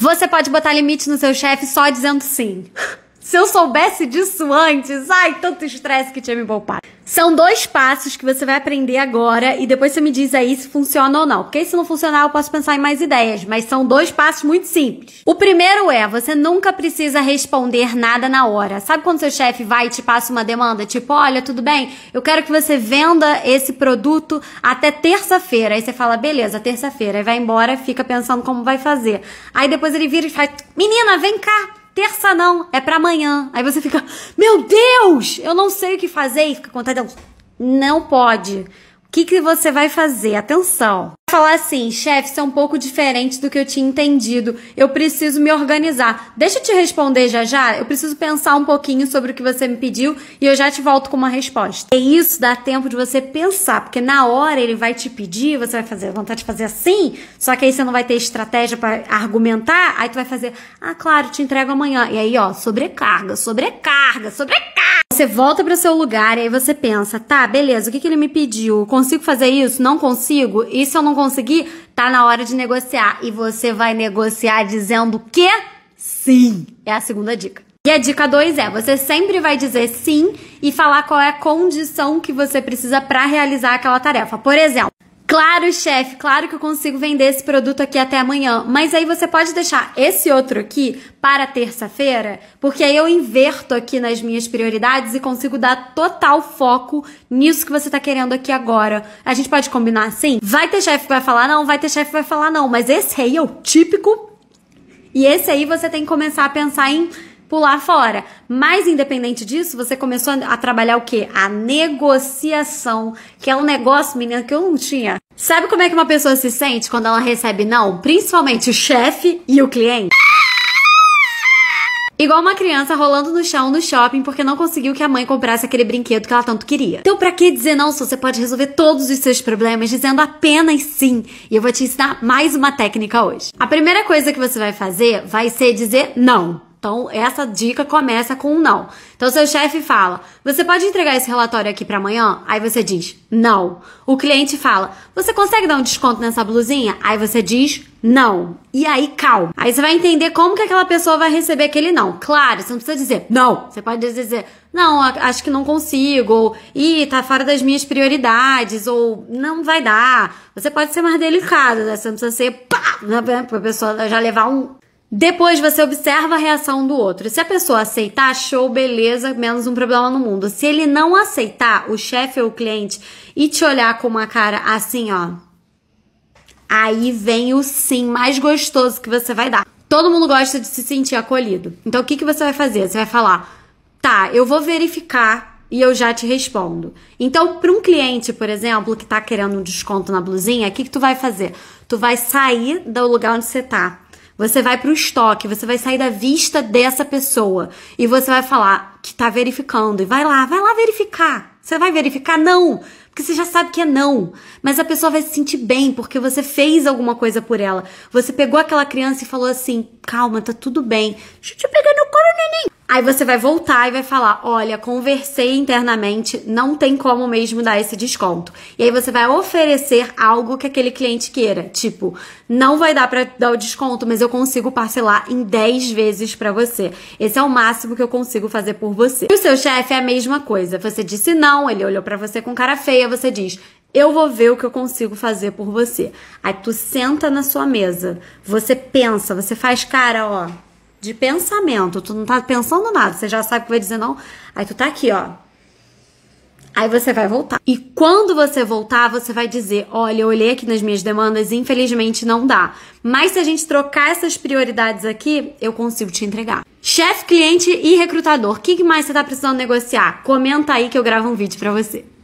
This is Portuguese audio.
Você pode botar limite no seu chefe só dizendo sim. Se eu soubesse disso antes, ai, tanto estresse que tinha me poupado. São dois passos que você vai aprender agora e depois você me diz aí se funciona ou não. Porque se não funcionar, eu posso pensar em mais ideias, mas são dois passos muito simples. O primeiro é, você nunca precisa responder nada na hora. Sabe quando seu chefe vai e te passa uma demanda, tipo, olha, tudo bem, eu quero que você venda esse produto até terça-feira. Aí você fala, beleza, terça-feira. Aí vai embora, fica pensando como vai fazer. Aí depois ele vira e faz, menina, vem cá, Terça não, é para amanhã. Aí você fica, meu Deus, eu não sei o que fazer e fica contando. Não pode. O que, que você vai fazer? Atenção falar assim, chefe, isso é um pouco diferente do que eu tinha entendido. Eu preciso me organizar. Deixa eu te responder já já. Eu preciso pensar um pouquinho sobre o que você me pediu e eu já te volto com uma resposta. E é isso dá tempo de você pensar, porque na hora ele vai te pedir, você vai fazer vontade de fazer assim, só que aí você não vai ter estratégia para argumentar, aí tu vai fazer, ah, claro, te entrego amanhã. E aí, ó, sobrecarga, sobrecarga, sobrecarga você volta para o seu lugar e aí você pensa, tá, beleza, o que, que ele me pediu? Consigo fazer isso? Não consigo? E se eu não conseguir? Tá na hora de negociar. E você vai negociar dizendo que sim. É a segunda dica. E a dica 2 é: você sempre vai dizer sim e falar qual é a condição que você precisa para realizar aquela tarefa. Por exemplo, Claro, chefe, claro que eu consigo vender esse produto aqui até amanhã. Mas aí você pode deixar esse outro aqui para terça-feira, porque aí eu inverto aqui nas minhas prioridades e consigo dar total foco nisso que você tá querendo aqui agora. A gente pode combinar assim? Vai ter chefe que vai falar não, vai ter chefe que vai falar não, mas esse aí é o típico. E esse aí você tem que começar a pensar em pular fora. Mas independente disso, você começou a trabalhar o quê? A negociação, que é um negócio, menina, que eu não tinha. Sabe como é que uma pessoa se sente quando ela recebe não? Principalmente o chefe e o cliente? Igual uma criança rolando no chão no shopping porque não conseguiu que a mãe comprasse aquele brinquedo que ela tanto queria. Então, para que dizer não se você pode resolver todos os seus problemas dizendo apenas sim? E eu vou te ensinar mais uma técnica hoje. A primeira coisa que você vai fazer vai ser dizer não. Então, essa dica começa com um não. Então, seu chefe fala: Você pode entregar esse relatório aqui para amanhã? Aí você diz: Não. O cliente fala: Você consegue dar um desconto nessa blusinha? Aí você diz: Não. E aí, calma. Aí você vai entender como que aquela pessoa vai receber aquele não. Claro, você não precisa dizer não. Você pode dizer: Não, acho que não consigo. Ou Ih, tá fora das minhas prioridades. Ou Não vai dar. Você pode ser mais delicado, né? Você não precisa ser pá! Né? Pra pessoa já levar um depois você observa a reação do outro. Se a pessoa aceitar, show, beleza, menos um problema no mundo. Se ele não aceitar, o chefe ou o cliente, e te olhar com uma cara assim, ó. Aí vem o sim mais gostoso que você vai dar. Todo mundo gosta de se sentir acolhido. Então o que, que você vai fazer? Você vai falar: tá, eu vou verificar e eu já te respondo. Então, para um cliente, por exemplo, que está querendo um desconto na blusinha, o que, que tu vai fazer? Tu vai sair do lugar onde você está você vai para o estoque, você vai sair da vista dessa pessoa e você vai falar que está verificando e vai lá, vai lá verificar. Você vai verificar? Não! Porque você já sabe que é não. Mas a pessoa vai se sentir bem porque você fez alguma coisa por ela. Você pegou aquela criança e falou assim: calma, tá tudo bem. Deixa eu te pegar no colo, neném. Aí você vai voltar e vai falar: olha, conversei internamente, não tem como mesmo dar esse desconto. E aí você vai oferecer algo que aquele cliente queira. Tipo, não vai dar para dar o desconto, mas eu consigo parcelar em 10 vezes para você. Esse é o máximo que eu consigo fazer por você. E o seu chefe é a mesma coisa. Você disse não, ele olhou para você com cara feia, você diz: eu vou ver o que eu consigo fazer por você. Aí tu senta na sua mesa, você pensa, você faz cara, ó de pensamento. Tu não tá pensando nada, você já sabe que vai dizer não. Aí tu tá aqui, ó. Aí você vai voltar. E quando você voltar, você vai dizer: olha, eu olhei aqui nas minhas demandas, infelizmente não dá. Mas se a gente trocar essas prioridades aqui, eu consigo te entregar. Chefe, cliente e recrutador, o que mais você tá precisando negociar? Comenta aí que eu gravo um vídeo para você.